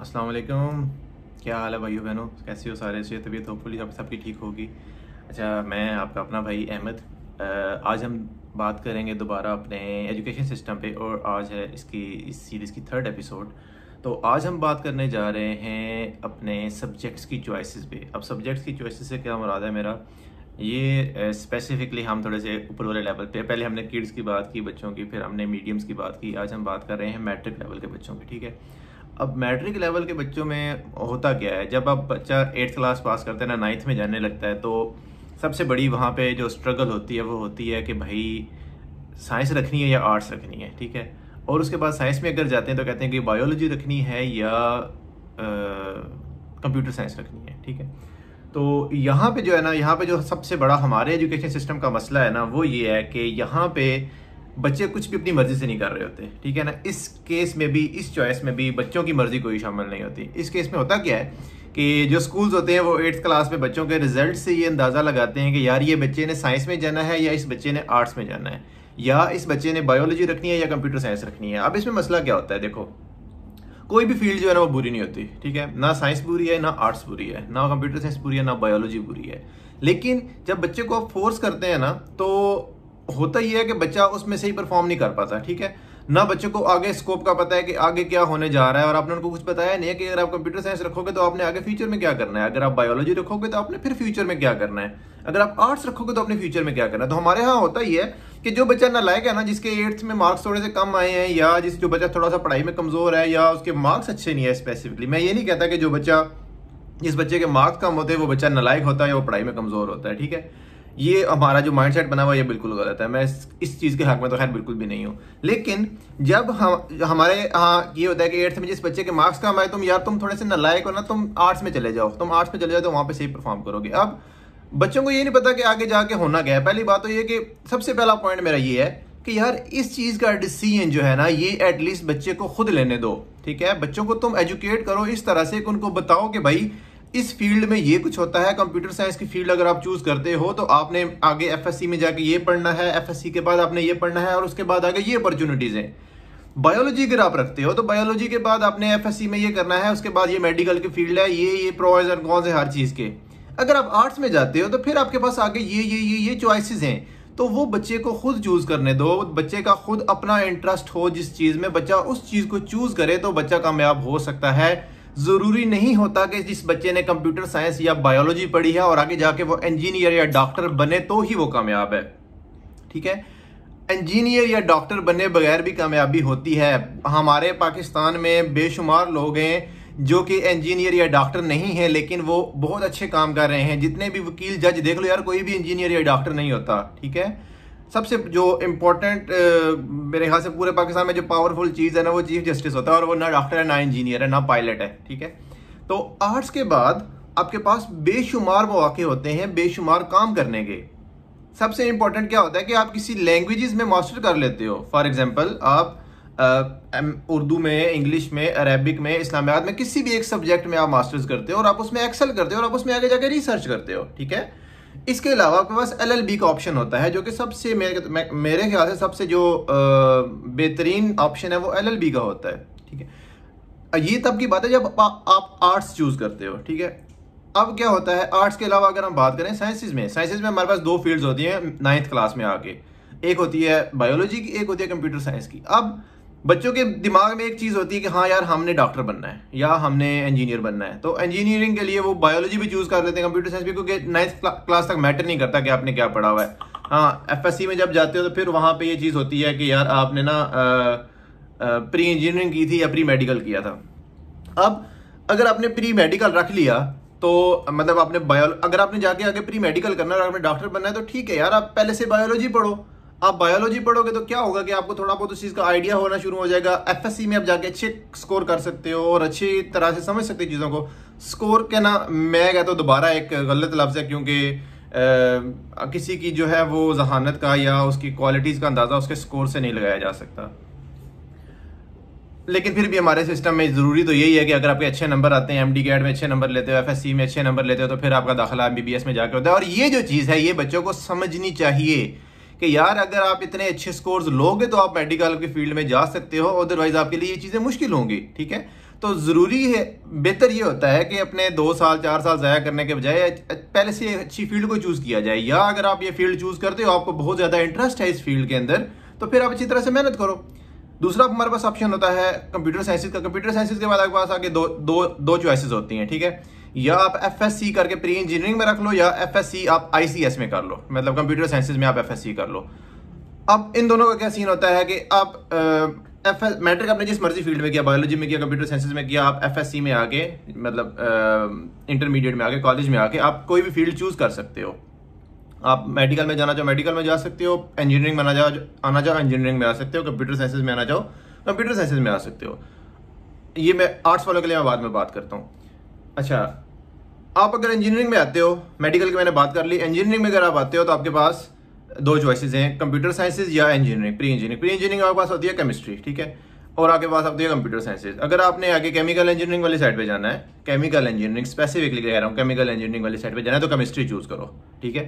अस्सलाम वालेकुम क्या हाल है भाइयों बहनों कैसी हो सारे से तबीयत होपफुली अब सबकी ठीक होगी अच्छा मैं आपका अपना भाई अहमद आज हम बात करेंगे दोबारा अपने एजुकेशन सिस्टम पे और आज है इसकी इस सीरीज़ की थर्ड एपिसोड तो आज हम बात करने जा रहे हैं अपने सब्जेक्ट्स की चॉइसेस पे अब सब्जेक्ट्स की चॉइसेस से क्या मुराद है मेरा ये स्पेसिफिकली हम थोड़े से ऊपर वाले लेवल पे पहले हमने किड्स की बात की बच्चों की फिर हमने मीडियम्स की बात की आज हम बात कर रहे हैं मैट्रिक लेवल के बच्चों की ठीक है अब मैट्रिक लेवल के बच्चों में होता क्या है जब आप बच्चा एट्थ क्लास पास करते हैं ना नाइन्थ में जाने लगता है तो सबसे बड़ी वहाँ पे जो स्ट्रगल होती है वो होती है कि भाई साइंस रखनी है या आर्ट्स रखनी है ठीक है और उसके बाद साइंस में अगर जाते हैं तो कहते हैं कि बायोलॉजी रखनी है या कंप्यूटर साइंस रखनी है ठीक है तो यहाँ पे जो है ना यहाँ पे जो सबसे बड़ा हमारे एजुकेशन सिस्टम का मसला है ना वो ये है कि यहाँ पे बच्चे कुछ भी अपनी मर्जी से नहीं कर रहे होते ठीक है ना इस केस में भी इस चॉइस में भी बच्चों की मर्जी कोई शामिल नहीं होती इस केस में होता क्या है कि जो स्कूल्स होते हैं वो एट्थ क्लास में बच्चों के रिजल्ट से ये अंदाज़ा लगाते हैं कि यार ये बच्चे ने साइंस में जाना है या इस बच्चे ने आर्ट्स में जाना है या इस बच्चे ने बायोलॉजी रखनी है या कंप्यूटर साइंस रखनी है अब इसमें मसला क्या होता है देखो कोई भी फील्ड जो है ना वो बुरी नहीं होती ठीक है ना साइंस बुरी है ना आर्ट्स बुरी है ना कंप्यूटर साइंस बुरी है ना बायोलॉजी बुरी है लेकिन जब बच्चे को आप फोर्स करते हैं ना तो होता ही है कि बच्चा उसमें से ही परफॉर्म नहीं कर पाता ठीक है ना बच्चे को आगे स्कोप का पता है कि आगे क्या होने जा रहा है और आपने उनको कुछ बताया नहीं है कि अगर आप कंप्यूटर साइंस रखोगे तो आपने आगे फ्यूचर में क्या करना है अगर आप बायोलॉजी रखोगे तो आपने फिर फ्यूचर में क्या करना है अगर आप आर्ट्स रखोगे तो अपने फ्यूचर में क्या करना है तो हमारे यहाँ होता ही है कि जो बच्चा ना लायक है ना जिसके एट्थ में मार्क्स थोड़े से कम आए हैं या जिस जो बच्चा थोड़ा सा पढ़ाई में कमजोर है या उसके मार्क्स अच्छे नहीं है स्पेसिफिकली मैं ये नहीं कहता कि जो बच्चा जिस बच्चे के मार्क्स कम होते हैं वो बच्चा नलायक होता है वो पढ़ाई में कमजोर होता है ठीक है ये हमारा जो माइंड बना हुआ ये बिल्कुल गलत है मैं इस, इस चीज़ के हक में तो खैर बिल्कुल भी नहीं हूँ लेकिन जब हम हमारे यहाँ ये होता है कि एट्थ में जिस बच्चे के मार्क्स कम आए तुम यार तुम थोड़े से नलायक हो ना तुम आर्ट्स में चले जाओ तुम आर्ट्स में चले जाओ तो वहाँ पर सही परफॉर्म करोगे अब बच्चों को ये नहीं पता कि आगे जाके होना क्या है पहली बात तो ये कि सबसे पहला पॉइंट मेरा ये है कि यार इस चीज़ का डिसीजन जो है ना ये एटलीस्ट बच्चे को खुद लेने दो ठीक है बच्चों को तुम एजुकेट करो इस तरह से कि उनको बताओ कि भाई इस फील्ड में ये कुछ होता है कंप्यूटर साइंस की फील्ड अगर आप चूज करते हो तो आपने आगे एफएससी में जाके ये पढ़ना है एफएससी के बाद आपने ये पढ़ना है और उसके बाद आगे ये अपॉर्चुनिटीज हैं बायोलॉजी अगर आप रखते हो तो बायोलॉजी के बाद आपने एफएससी में ये करना है उसके बाद ये मेडिकल की फील्ड है ये ये प्रोज एंड कॉन्स है हर चीज के अगर आप आर्ट्स में जाते हो तो फिर आपके पास आगे ये ये ये ये चॉइसेस हैं तो वो बच्चे को खुद चूज करने दो बच्चे का खुद अपना इंटरेस्ट हो जिस चीज में बच्चा उस चीज को चूज करे तो बच्चा कामयाब हो सकता है ज़रूरी नहीं होता कि जिस बच्चे ने कंप्यूटर साइंस या बायोलॉजी पढ़ी है और आगे जाके वो इंजीनियर या डॉक्टर बने तो ही वो कामयाब है ठीक है इंजीनियर या डॉक्टर बने बगैर भी कामयाबी होती है हमारे पाकिस्तान में बेशुमार लोग हैं जो कि इंजीनियर या डॉक्टर नहीं है लेकिन वो बहुत अच्छे काम कर रहे हैं जितने भी वकील जज देख लो यार कोई भी इंजीनियर या डॉक्टर नहीं होता ठीक है सबसे जो इम्पोर्टेंट मेरे ख्याल से पूरे पाकिस्तान में जो पावरफुल चीज़ है ना वो चीफ जस्टिस होता है और वो ना डॉक्टर है ना इंजीनियर है ना पायलट है ठीक है तो आर्ट्स के बाद आपके पास बेशुमार मौाक़े होते हैं बेशुमार काम करने के सबसे इम्पोर्टेंट क्या होता है कि आप किसी लैंग्वेज में मास्टर कर लेते हो फॉर एग्जाम्पल आप उर्दू में इंग्लिश में अरेबिक में इस्लामाबाद में किसी भी एक सब्जेक्ट में आप मास्टर्स करते हो और आप उसमें एक्सेल करते हो और आप उसमें आगे जाके रिसर्च करते हो ठीक है इसके अलावा आपके पास बी का ऑप्शन होता है जो कि सबसे मेरे मेरे ख्याल से सबसे जो बेहतरीन ऑप्शन है वो बी का होता है ठीक है ये तब की बात है जब आ, आप आर्ट्स चूज़ करते हो ठीक है अब क्या होता है आर्ट्स के अलावा अगर हम बात करें साइंसिस में साइंसिस में हमारे पास दो फील्ड्स होती हैं नाइन्थ क्लास में आके एक होती है बायोलॉजी की एक होती है कंप्यूटर साइंस की अब बच्चों के दिमाग में एक चीज़ होती है कि हाँ यार हमने डॉक्टर बनना है या हमने इंजीनियर बनना है तो इंजीनियरिंग के लिए वो बायोलॉजी भी चूज़ कर लेते हैं कंप्यूटर साइंस भी क्योंकि नाइन्थ क्लास तक मैटर नहीं करता कि आपने क्या पढ़ा हुआ है हाँ एफ में जब जाते हो तो फिर वहाँ पर ये चीज़ होती है कि यार आपने ना प्री इंजीनियरिंग की थी या प्री मेडिकल किया था अब अगर आपने प्री मेडिकल रख लिया तो मतलब आपने बायो अगर आपने जाके आगे प्री मेडिकल करना और आपने डॉक्टर बनना है तो ठीक है यार आप पहले से बायोलॉजी पढ़ो आप बायोलॉजी पढ़ोगे तो क्या होगा कि आपको थोड़ा बहुत उस चीज़ का आइडिया होना शुरू हो जाएगा सी में आप जाके अच्छे स्कोर कर सकते हो और अच्छी तरह से समझ सकते हो चीज़ों को स्कोर कहना मैं कहता तो हूँ दोबारा एक गलत लफ्ज़ है क्योंकि किसी की जो है वो जहानत का या उसकी क्वालिटीज़ का अंदाज़ा उसके स्कोर से नहीं लगाया जा सकता लेकिन फिर भी हमारे सिस्टम में ज़रूरी तो यही है कि अगर आपके अच्छे नंबर आते हैं एम डी कैट में अच्छे नंबर लेते हो एफ में अच्छे नंबर लेते हो तो फिर आपका दाखिला एम में जाकर होता है और ये जो चीज़ है ये बच्चों को समझनी चाहिए कि यार अगर आप इतने अच्छे स्कोर्स लोगे तो आप मेडिकल के फील्ड में जा सकते हो अदरवाइज आपके लिए ये चीज़ें मुश्किल होंगी ठीक है तो ज़रूरी है बेहतर ये होता है कि अपने दो साल चार साल ज़ाया करने के बजाय पहले से अच्छी फील्ड को चूज़ किया जाए या अगर आप ये फील्ड चूज़ करते हो आपको बहुत ज़्यादा इंटरेस्ट है इस फील्ड के अंदर तो फिर आप अच्छी तरह से मेहनत करो दूसरा हमारे पास ऑप्शन होता है कंप्यूटर साइंसिस का कंप्यूटर साइंसिस के बाद आपके पास आगे दो दो दो चॉइसेस होती हैं ठीक है या आप सी करके प्री इंजीनियरिंग में रख लो या सी आप एस में कर लो मतलब कंप्यूटर साइंसिस में आप सी कर लो अब इन दोनों का क्या सीन होता है कि आप एफ एस मैट्रिक आपने जिस मर्जी फील्ड में किया बायोलॉजी में किया कंप्यूटर साइंसिस में किया आप सी में आके मतलब इंटरमीडिएट में आके कॉलेज में आके आप कोई भी फील्ड चूज कर सकते हो आप मेडिकल में जाना चाहो मेडिकल में जा सकते हो इंजीनियरिंग में आना जाओ आना चाहो इंजीनियरिंग में आ सकते हो कंप्यूटर साइंसिस में आना चाहो कंप्यूटर साइंसिस में आ सकते हो ये मैं आर्ट्स वालों के लिए मैं बाद में बात करता हूँ अच्छा आप अगर इंजीनियरिंग में आते हो मेडिकल की मैंने बात कर ली इंजीनियरिंग में अगर आप आते हो तो आपके पास दो चॉइसेस हैं कंप्यूटर साइंसेज या engineering pre engineering pre engineering आपके पास होती है केमिस्ट्री ठीक है और आपके पास होती है कंप्यूटर साइंसेज अगर आपने आगे केमिकल इंजीनियरिंग वाली साइड पर जाना है केमिकल इंजीनियरिंग स्पेसिफिकली कह रहा हूँ केमिकल इंजीनियरिंग वाली साइड पर जाना है तो केमिस्ट्री चूज करो ठीक है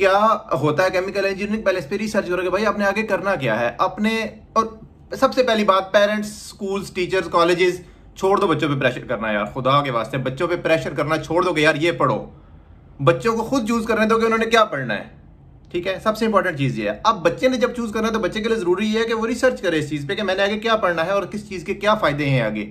क्या होता है केमिकल इंजीनियरिंग पहले इस पर रिसर्च करोगे भाई आपने आगे करना क्या है अपने और सबसे पहली बात पेरेंट्स स्कूल्स टीचर्स कॉलेजेस छोड़ दो बच्चों पे प्रेशर करना यार खुदा के वास्ते बच्चों पे प्रेशर करना छोड़ दो यार ये पढ़ो बच्चों को खुद चूज करने दो कि उन्होंने क्या पढ़ना है ठीक है सबसे इंपॉर्टेंट चीज़ ये है अब बच्चे ने जब चूज करना है तो बच्चे के लिए ज़रूरी है कि वो रिसर्च करे इस चीज़ पे कि मैंने आगे क्या पढ़ना है और किस चीज़ के क्या फ़ायदे हैं आगे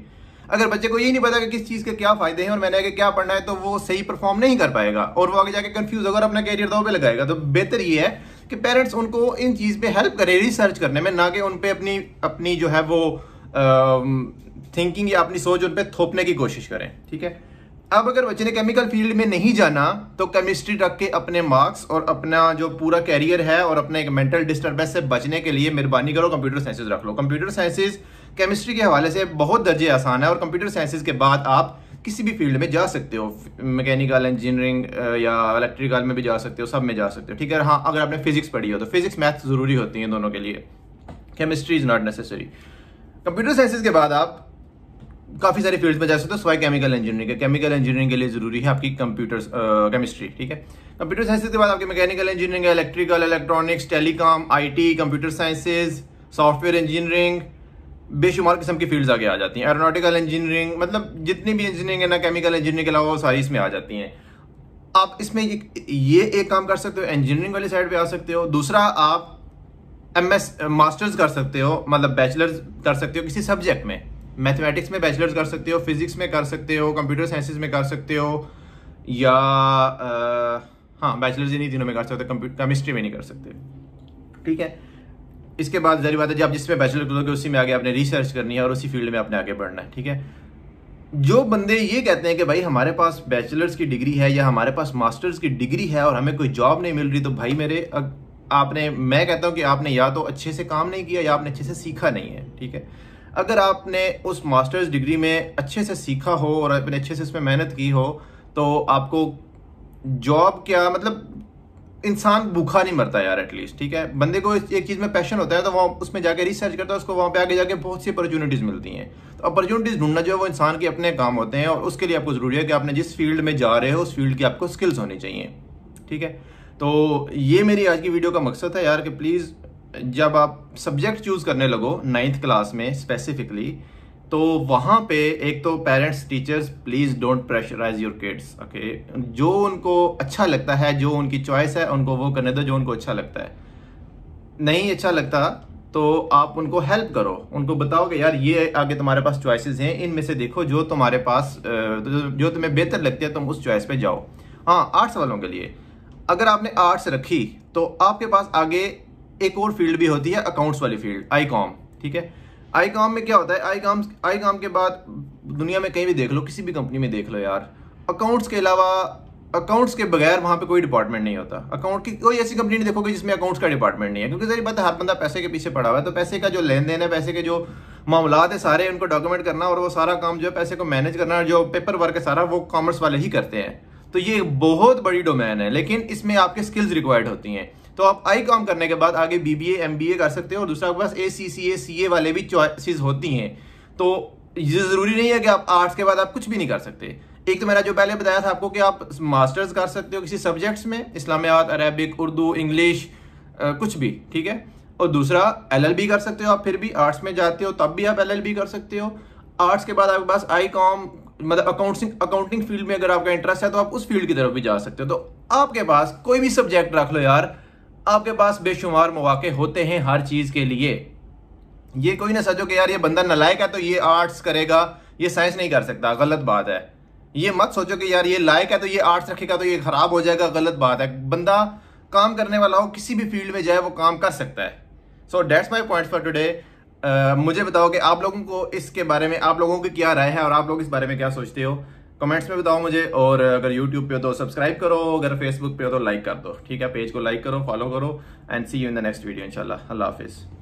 अगर बच्चे को ये नहीं पता कि किस चीज़ के क्या फ़ायदे हैं और मैंने आगे क्या पढ़ना है तो वो सही परफॉर्म नहीं कर पाएगा और वो आगे जाके कन्फ्यूज होगा अपना कैरियर दो पे लगाएगा तो बेहतर ये है कि पेरेंट्स उनको इन चीज़ पर हेल्प करे रिसर्च करने में ना कि उन पर अपनी अपनी जो है वो थिंकिंग या अपनी सोच उन पर थोपने की कोशिश करें ठीक है अब अगर बच्चे ने केमिकल फील्ड में नहीं जाना तो केमिस्ट्री रख के अपने मार्क्स और अपना जो पूरा कैरियर है और अपने एक मेंटल डिस्टर्बेंस से बचने के लिए मेहरबानी करो कंप्यूटर साइंसेज रख लो कंप्यूटर साइंसेज केमिस्ट्री के हवाले से बहुत दर्जे आसान है और कंप्यूटर साइंसेज के बाद आप किसी भी फील्ड में जा सकते हो मैकेनिकल इंजीनियरिंग या इलेक्ट्रिकल में भी जा सकते हो सब में जा सकते हो ठीक है हाँ अगर आपने फिजिक्स पढ़ी हो तो फिजिक्स मैथ्स जरूरी होती हैं दोनों के लिए chemistry is not necessary computer sciences के बाद आप काफ़ी सारे फील्ड्स में जा सकते हो स्वाई केमिकल इंजीनियरिंग है केमिकल इंजीनियरिंग के लिए जरूरी है आपकी कंप्यूटर्स केमिस्ट्री ठीक है कंप्यूटर साइंस के बाद आपकी मैकेनिकल इंजीनियरिंग है electrical electronics telecom IT computer sciences software engineering बेशुमार किस्म की फील्ड्स आगे आ जाती हैं एरोनॉटिकल इंजीनियरिंग मतलब जितनी भी इंजीनियरिंग है ना केमिकल इंजीनियरिंग के अलावा वो सारी इसमें आ जाती हैं आप इसमें एक ये एक काम कर सकते हो इंजीनियरिंग वाली साइड पे आ सकते हो दूसरा आप एम एस मास्टर्स कर सकते हो मतलब बैचलर्स कर सकते हो किसी सब्जेक्ट में मैथमेटिक्स में बैचलर्स कर सकते हो फिजिक्स में कर सकते हो कंप्यूटर साइंसेज में कर सकते हो या आ, हाँ बैचलर्स इन्हीं तीनों में कर सकते केमिस्ट्री में नहीं कर सकते ठीक है इसके बाद जारी बात है जी आप जिसमें बैचलर करोगे उसी में आगे आपने रिसर्च करनी है और उसी फील्ड में आपने आगे बढ़ना है ठीक है जो बंदे ये कहते हैं कि भाई हमारे पास बैचलर्स की डिग्री है या हमारे पास मास्टर्स की डिग्री है और हमें कोई जॉब नहीं मिल रही तो भाई मेरे आपने मैं कहता हूँ कि आपने या तो अच्छे से काम नहीं किया या आपने अच्छे से सीखा नहीं है ठीक है अगर आपने उस मास्टर्स डिग्री में अच्छे से सीखा हो और आपने अच्छे से इसमें मेहनत की हो तो आपको जॉब क्या मतलब इंसान भूखा नहीं मरता यार एटलीस्ट ठीक है बंदे को एक चीज़ में पैशन होता है तो वहाँ उसमें जाके रिसर्च करता है उसको वहाँ पे आगे जाके बहुत सी अपॉर्चुनिटीज़ मिलती हैं तो अपॉर्चुनिटीज़ ढूंढना जो है वो इंसान के अपने काम होते हैं और उसके लिए आपको ज़रूरी है कि आपने जिस फील्ड में जा रहे हो उस फील्ड की आपको स्किल्स होनी चाहिए ठीक है तो ये मेरी आज की वीडियो का मकसद है यार कि प्लीज़ जब आप सब्जेक्ट चूज करने लगो नाइन्थ क्लास में स्पेसिफिकली तो वहाँ पे एक तो parents teachers please don't pressurise your kids okay जो उनको अच्छा लगता है जो उनकी चॉइस है उनको वो करने दो जो उनको अच्छा लगता है नहीं अच्छा लगता तो आप उनको हेल्प करो उनको बताओ कि यार ये आगे तुम्हारे पास चॉइसेस हैं इनमें से देखो जो तुम्हारे पास जो तुम्हें बेहतर लगती है तुम उस चॉइस पे जाओ हाँ आर्ट्स वालों के लिए अगर आपने आर्ट्स रखी तो आपके पास आगे एक और फील्ड भी होती है अकाउंट्स वाली फील्ड आई कॉम ठीक है आई कॉम में क्या होता है आई कॉम आई कॉम के बाद दुनिया में कहीं भी देख लो किसी भी कंपनी में देख लो यार अकाउंट्स के अलावा अकाउंट्स के बगैर वहाँ पे कोई डिपार्टमेंट नहीं होता अकाउंट की कोई ऐसी कंपनी नहीं देखोगे जिसमें अकाउंट्स का डिपार्टमेंट नहीं है क्योंकि जरिए बात हर बंदा पैसे के पीछे पड़ा हुआ है तो पैसे का जो लेन देन है पैसे के जो मामला है सारे उनको डॉक्यूमेंट करना और वो सारा काम जो है पैसे को मैनेज करना जो पेपर वर्क है सारा वो कॉमर्स वाले ही करते हैं तो ये बहुत बड़ी डोमेन है लेकिन इसमें आपके स्किल्स रिक्वायर्ड होती हैं तो आप आई कॉम करने के बाद आगे बी बी ए कर सकते हो और दूसरा आपके पास ए सी सी ए सी ए वाले भी चॉइसिस होती हैं तो ये ज़रूरी नहीं है कि आप आर्ट्स के बाद आप कुछ भी नहीं कर सकते एक तो मैंने जो पहले बताया था आपको कि आप मास्टर्स कर सकते हो किसी सब्जेक्ट्स में इस्लामियात अरेबिक उर्दू इंग्लिश कुछ भी ठीक है और दूसरा एलएलबी कर सकते हो आप फिर भी आर्ट्स में जाते हो तब भी आप एलएलबी कर सकते हो आर्ट्स के बाद आपके पास आई कॉम मतलब अकाउंटिंग अकाउंटिंग फील्ड में अगर आपका इंटरेस्ट है तो आप उस फील्ड की तरफ भी जा सकते हो तो आपके पास कोई भी सब्जेक्ट रख लो यार आपके पास बेशुमार मौाक़े होते हैं हर चीज़ के लिए ये कोई ना सोचो कि यार ये बंदा नलायक है तो ये आर्ट्स करेगा ये साइंस नहीं कर सकता गलत बात है ये मत सोचो कि यार ये लायक है तो ये आर्ट्स रखेगा तो ये ख़राब हो जाएगा गलत बात है बंदा काम करने वाला हो किसी भी फील्ड में जाए वो काम कर सकता है so that's my point for today मुझे बताओ कि आप लोगों को इसके बारे में आप लोगों की क्या राय है और आप लोग इस बारे में क्या सोचते हो कमेंट्स में बताओ मुझे और अगर यूट्यूब पे हो तो सब्सक्राइब करो अगर फेसबुक पे हो तो लाइक कर दो ठीक है पेज को लाइक करो फॉलो करो and see you in the next video इंशाल्लाह अल्लाह हाफिज़